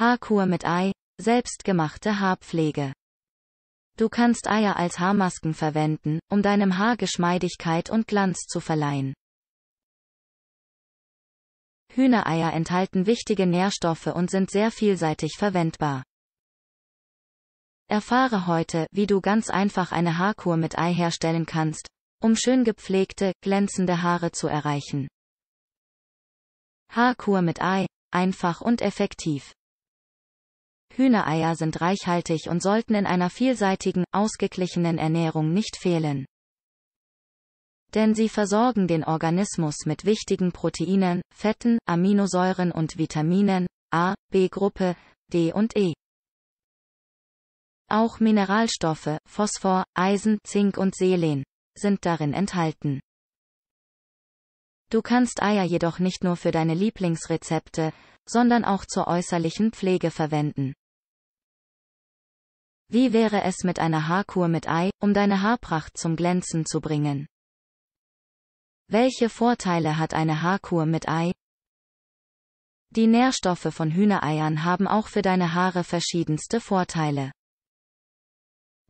Haarkur mit Ei, selbstgemachte Haarpflege. Du kannst Eier als Haarmasken verwenden, um deinem Haar Geschmeidigkeit und Glanz zu verleihen. Hühnereier enthalten wichtige Nährstoffe und sind sehr vielseitig verwendbar. Erfahre heute, wie du ganz einfach eine Haarkur mit Ei herstellen kannst, um schön gepflegte, glänzende Haare zu erreichen. Haarkur mit Ei, einfach und effektiv. Hühnereier sind reichhaltig und sollten in einer vielseitigen, ausgeglichenen Ernährung nicht fehlen. Denn sie versorgen den Organismus mit wichtigen Proteinen, Fetten, Aminosäuren und Vitaminen, A, B-Gruppe, D und E. Auch Mineralstoffe, Phosphor, Eisen, Zink und Selen sind darin enthalten. Du kannst Eier jedoch nicht nur für deine Lieblingsrezepte, sondern auch zur äußerlichen Pflege verwenden. Wie wäre es mit einer Haarkur mit Ei, um deine Haarpracht zum Glänzen zu bringen? Welche Vorteile hat eine Haarkur mit Ei? Die Nährstoffe von Hühnereiern haben auch für deine Haare verschiedenste Vorteile.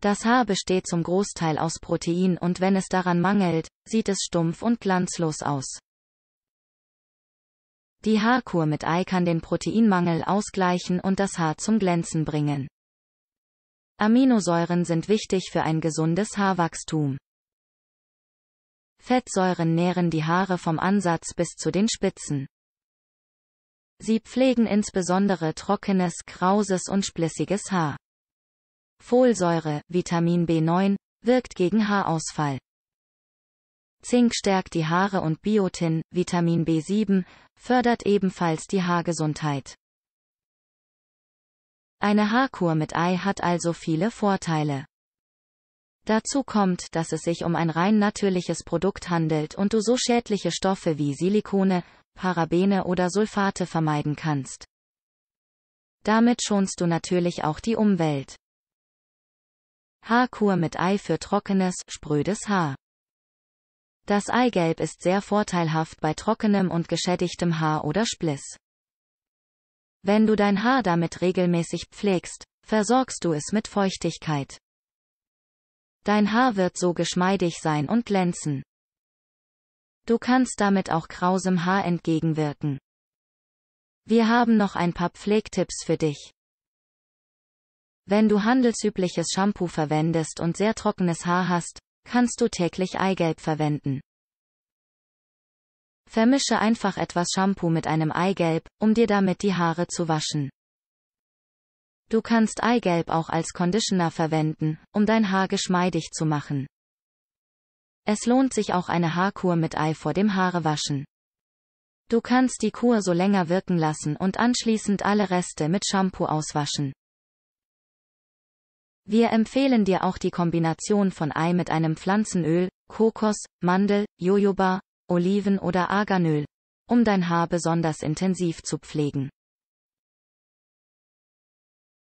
Das Haar besteht zum Großteil aus Protein und wenn es daran mangelt, sieht es stumpf und glanzlos aus. Die Haarkur mit Ei kann den Proteinmangel ausgleichen und das Haar zum Glänzen bringen. Aminosäuren sind wichtig für ein gesundes Haarwachstum. Fettsäuren nähren die Haare vom Ansatz bis zu den Spitzen. Sie pflegen insbesondere trockenes, krauses und splissiges Haar. Folsäure, Vitamin B9, wirkt gegen Haarausfall. Zink stärkt die Haare und Biotin, Vitamin B7, fördert ebenfalls die Haargesundheit. Eine Haarkur mit Ei hat also viele Vorteile. Dazu kommt, dass es sich um ein rein natürliches Produkt handelt und du so schädliche Stoffe wie Silikone, Parabene oder Sulfate vermeiden kannst. Damit schonst du natürlich auch die Umwelt. Haarkur mit Ei für trockenes, sprödes Haar. Das Eigelb ist sehr vorteilhaft bei trockenem und geschädigtem Haar oder Spliss. Wenn du dein Haar damit regelmäßig pflegst, versorgst du es mit Feuchtigkeit. Dein Haar wird so geschmeidig sein und glänzen. Du kannst damit auch krausem Haar entgegenwirken. Wir haben noch ein paar Pflegtipps für dich. Wenn du handelsübliches Shampoo verwendest und sehr trockenes Haar hast, kannst du täglich Eigelb verwenden. Vermische einfach etwas Shampoo mit einem Eigelb, um dir damit die Haare zu waschen. Du kannst Eigelb auch als Conditioner verwenden, um dein Haar geschmeidig zu machen. Es lohnt sich auch eine Haarkur mit Ei vor dem Haarewaschen. Du kannst die Kur so länger wirken lassen und anschließend alle Reste mit Shampoo auswaschen. Wir empfehlen dir auch die Kombination von Ei mit einem Pflanzenöl, Kokos, Mandel, Jojoba, Oliven oder Arganöl, um dein Haar besonders intensiv zu pflegen.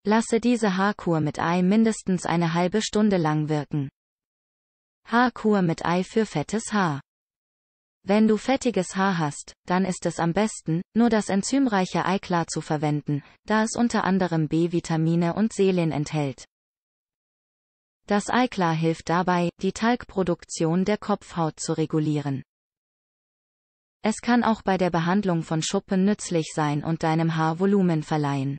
Lasse diese Haarkur mit Ei mindestens eine halbe Stunde lang wirken. Haarkur mit Ei für fettes Haar. Wenn du fettiges Haar hast, dann ist es am besten, nur das enzymreiche Eiklar zu verwenden, da es unter anderem B-Vitamine und Selen enthält. Das Eiklar hilft dabei, die Talgproduktion der Kopfhaut zu regulieren. Es kann auch bei der Behandlung von Schuppen nützlich sein und deinem Haar Volumen verleihen.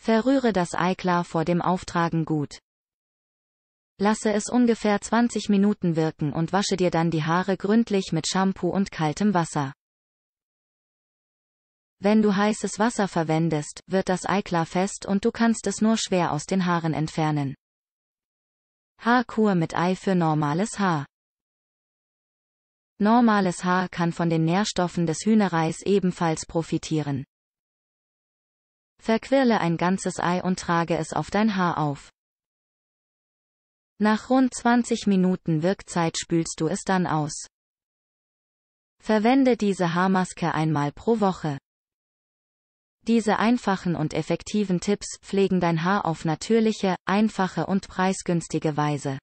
Verrühre das Eiklar vor dem Auftragen gut. Lasse es ungefähr 20 Minuten wirken und wasche dir dann die Haare gründlich mit Shampoo und kaltem Wasser. Wenn du heißes Wasser verwendest, wird das Eiklar fest und du kannst es nur schwer aus den Haaren entfernen. Haarkur mit Ei für normales Haar. Normales Haar kann von den Nährstoffen des Hühnereis ebenfalls profitieren. Verquirle ein ganzes Ei und trage es auf dein Haar auf. Nach rund 20 Minuten Wirkzeit spülst du es dann aus. Verwende diese Haarmaske einmal pro Woche. Diese einfachen und effektiven Tipps pflegen dein Haar auf natürliche, einfache und preisgünstige Weise.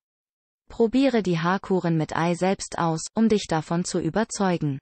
Probiere die Haarkuren mit Ei selbst aus, um dich davon zu überzeugen.